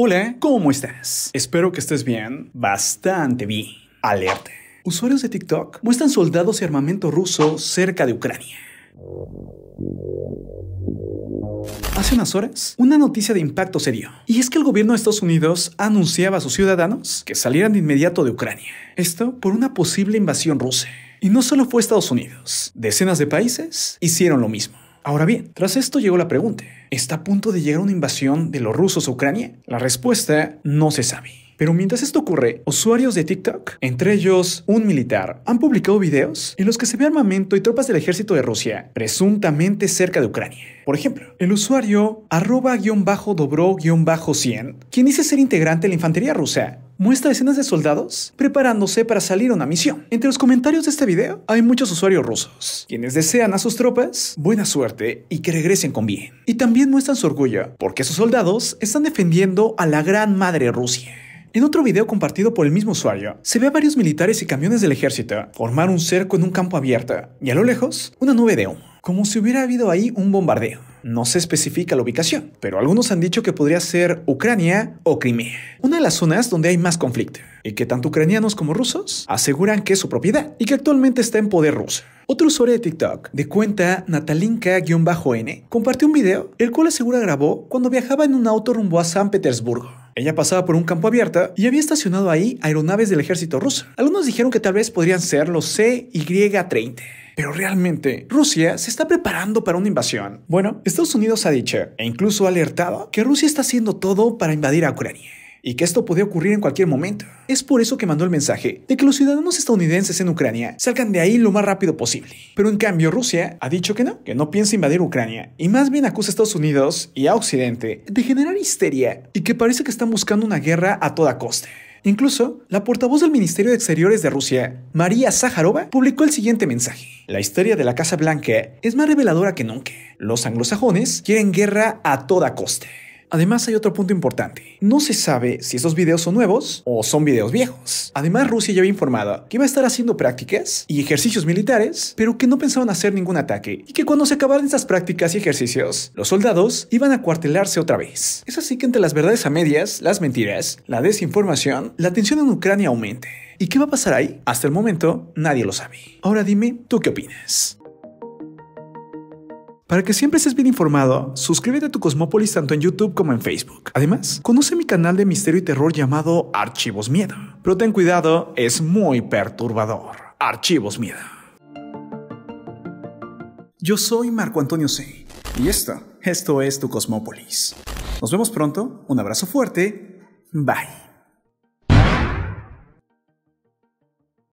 Hola, ¿cómo estás? Espero que estés bien, bastante bien. Alerta. Usuarios de TikTok muestran soldados y armamento ruso cerca de Ucrania. Hace unas horas, una noticia de impacto se dio, y es que el gobierno de Estados Unidos anunciaba a sus ciudadanos que salieran de inmediato de Ucrania, esto por una posible invasión rusa. Y no solo fue Estados Unidos, decenas de países hicieron lo mismo. Ahora bien, tras esto llegó la pregunta, ¿está a punto de llegar una invasión de los rusos a Ucrania? La respuesta no se sabe. Pero mientras esto ocurre, usuarios de TikTok, entre ellos un militar, han publicado videos en los que se ve armamento y tropas del ejército de Rusia presuntamente cerca de Ucrania. Por ejemplo, el usuario arroba-dobro-100, quien dice ser integrante de la infantería rusa, muestra escenas de soldados preparándose para salir a una misión. Entre los comentarios de este video hay muchos usuarios rusos, quienes desean a sus tropas buena suerte y que regresen con bien. Y también muestran su orgullo, porque sus soldados están defendiendo a la gran madre Rusia. En otro video compartido por el mismo usuario, se ve a varios militares y camiones del ejército formar un cerco en un campo abierto, y a lo lejos, una nube de humo, como si hubiera habido ahí un bombardeo. No se especifica la ubicación, pero algunos han dicho que podría ser Ucrania o Crimea, una de las zonas donde hay más conflicto, y que tanto ucranianos como rusos aseguran que es su propiedad y que actualmente está en poder ruso. Otro usuario de TikTok, de cuenta Natalinka-N, compartió un video, el cual asegura grabó cuando viajaba en un auto rumbo a San Petersburgo. Ella pasaba por un campo abierta y había estacionado ahí aeronaves del ejército ruso. Algunos dijeron que tal vez podrían ser los CY-30. Pero realmente, Rusia se está preparando para una invasión. Bueno, Estados Unidos ha dicho, e incluso alertado, que Rusia está haciendo todo para invadir a Ucrania y que esto podía ocurrir en cualquier momento. Es por eso que mandó el mensaje de que los ciudadanos estadounidenses en Ucrania salgan de ahí lo más rápido posible. Pero en cambio Rusia ha dicho que no, que no piensa invadir Ucrania y más bien acusa a Estados Unidos y a Occidente de generar histeria y que parece que están buscando una guerra a toda costa. Incluso, la portavoz del Ministerio de Exteriores de Rusia, María Zaharova, publicó el siguiente mensaje. La historia de la Casa Blanca es más reveladora que nunca. Los anglosajones quieren guerra a toda costa. Además hay otro punto importante. No se sabe si esos videos son nuevos o son videos viejos. Además Rusia ya había informado que iba a estar haciendo prácticas y ejercicios militares, pero que no pensaban hacer ningún ataque y que cuando se acabaran esas prácticas y ejercicios, los soldados iban a cuartelarse otra vez. Es así que entre las verdades a medias, las mentiras, la desinformación, la tensión en Ucrania aumente. ¿Y qué va a pasar ahí? Hasta el momento nadie lo sabe. Ahora dime, ¿tú qué opinas? Para que siempre estés bien informado, suscríbete a tu Cosmópolis tanto en YouTube como en Facebook. Además, conoce mi canal de misterio y terror llamado Archivos Miedo. Pero ten cuidado, es muy perturbador. Archivos Miedo. Yo soy Marco Antonio C. Y esto, esto es tu Cosmópolis. Nos vemos pronto, un abrazo fuerte, bye.